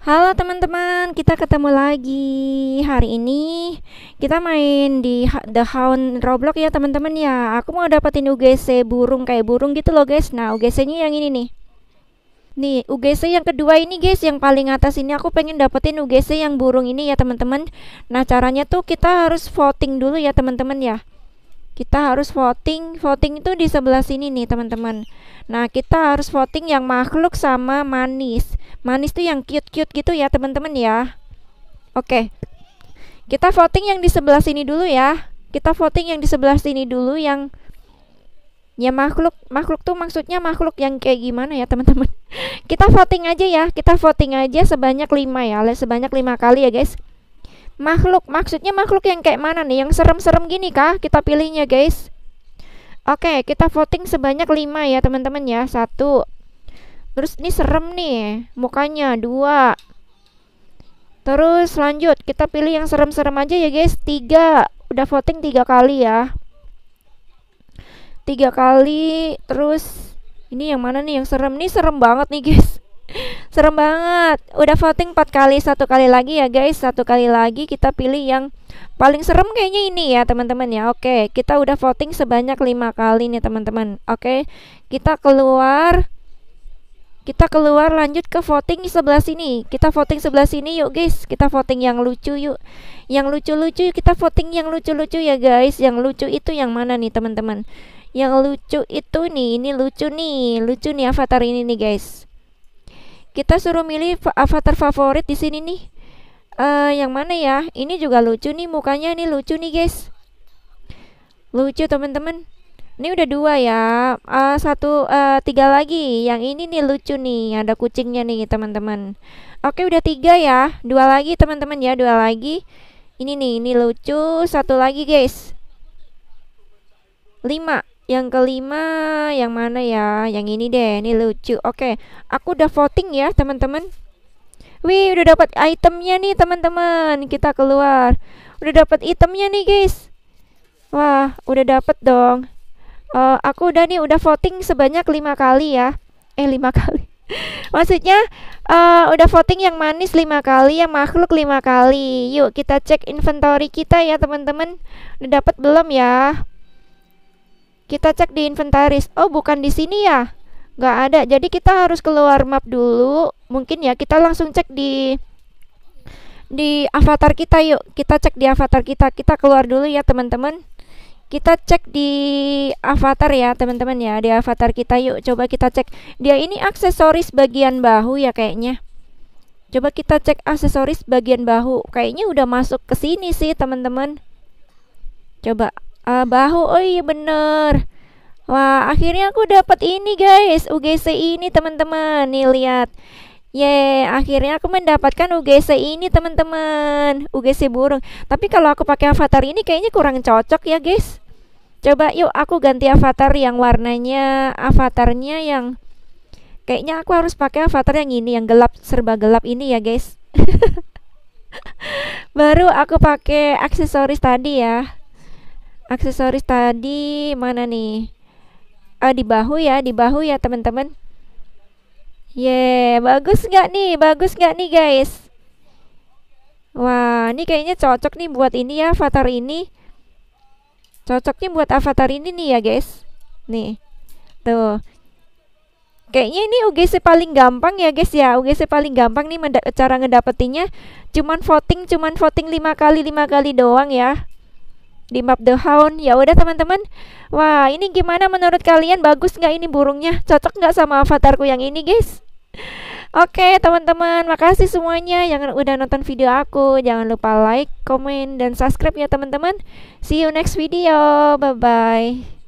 Halo teman-teman, kita ketemu lagi hari ini. Kita main di The Hound Roblox ya teman-teman ya. Aku mau dapetin UGC burung kayak burung gitu loh guys. Nah UGC-nya yang ini nih. Nih UGC yang kedua ini guys, yang paling atas ini aku pengen dapetin UGC yang burung ini ya teman-teman. Nah caranya tuh kita harus voting dulu ya teman-teman ya kita harus voting voting itu di sebelah sini nih teman-teman nah kita harus voting yang makhluk sama manis manis tuh yang cute-cute gitu ya teman-teman ya oke okay. kita voting yang di sebelah sini dulu ya kita voting yang di sebelah sini dulu yang ya makhluk makhluk tuh maksudnya makhluk yang kayak gimana ya teman-teman kita voting aja ya kita voting aja sebanyak lima ya sebanyak lima kali ya guys makhluk maksudnya makhluk yang kayak mana nih yang serem-serem gini kah kita pilihnya guys Oke, okay, kita voting sebanyak 5 ya teman-teman ya. Satu. Terus ini serem nih mukanya. Dua. Terus lanjut, kita pilih yang serem-serem aja ya guys. Tiga. Udah voting tiga kali ya. Tiga kali. Terus ini yang mana nih yang serem? Nih serem banget nih guys serem banget udah voting 4 kali satu kali lagi ya guys satu kali lagi kita pilih yang paling serem kayaknya ini ya teman-teman ya oke kita udah voting sebanyak lima kali nih teman-teman oke kita keluar kita keluar lanjut ke voting sebelah sini kita voting sebelah sini yuk guys kita voting yang lucu yuk yang lucu-lucu kita voting yang lucu-lucu ya guys yang lucu itu yang mana nih teman-teman yang lucu itu nih ini lucu nih lucu nih avatar ini nih guys kita suruh milih avatar favorit di sini nih uh, yang mana ya ini juga lucu nih mukanya nih lucu nih guys lucu teman-teman ini udah dua ya uh, satu uh, tiga lagi yang ini nih lucu nih ada kucingnya nih teman-teman oke udah tiga ya dua lagi teman-teman ya dua lagi ini nih ini lucu satu lagi guys lima yang kelima, yang mana ya? Yang ini deh, ini lucu. Oke, okay. aku udah voting ya, teman-teman. Wih, udah dapat itemnya nih, teman-teman. Kita keluar. Udah dapat itemnya nih, guys. Wah, udah dapat dong. Uh, aku udah nih, udah voting sebanyak lima kali ya. Eh, lima kali. Maksudnya uh, udah voting yang manis lima kali, yang makhluk lima kali. Yuk kita cek inventory kita ya teman-teman. Udah dapat belum ya? Kita cek di inventaris. Oh, bukan di sini ya? Gak ada. Jadi kita harus keluar map dulu. Mungkin ya kita langsung cek di di avatar kita yuk. Kita cek di avatar kita. Kita keluar dulu ya, teman-teman. Kita cek di avatar ya, teman-teman ya. Di avatar kita yuk. Coba kita cek. Dia ini aksesoris bagian bahu ya kayaknya. Coba kita cek aksesoris bagian bahu. Kayaknya udah masuk ke sini sih, teman-teman. Coba uh, bahu oh iya bener wah akhirnya aku dapat ini guys UGC ini teman-teman nih lihat ye akhirnya aku mendapatkan UGC ini teman-teman UGC burung Tapi kalau aku pakai avatar ini kayaknya kurang cocok ya guys Coba yuk aku ganti avatar yang warnanya Avatarnya yang Kayaknya aku harus pakai avatar yang ini Yang gelap, serba gelap ini ya guys Baru aku pakai aksesoris tadi ya aksesoris tadi mana nih ah di bahu ya di bahu ya teman-teman yeah bagus nggak nih bagus nggak nih guys wah ini kayaknya cocok nih buat ini ya avatar ini cocoknya buat avatar ini nih ya guys nih tuh kayaknya ini UGC paling gampang ya guys ya UGC paling gampang nih cara ngedapetinnya cuman voting cuman voting lima kali lima kali doang ya di map the hound ya udah teman-teman wah ini gimana menurut kalian bagus nggak ini burungnya cocok nggak sama avatarku yang ini guys Oke okay, teman-teman, makasih semuanya yang udah nonton video aku. Jangan lupa like, comment dan subscribe ya teman-teman. See you next video. Bye-bye.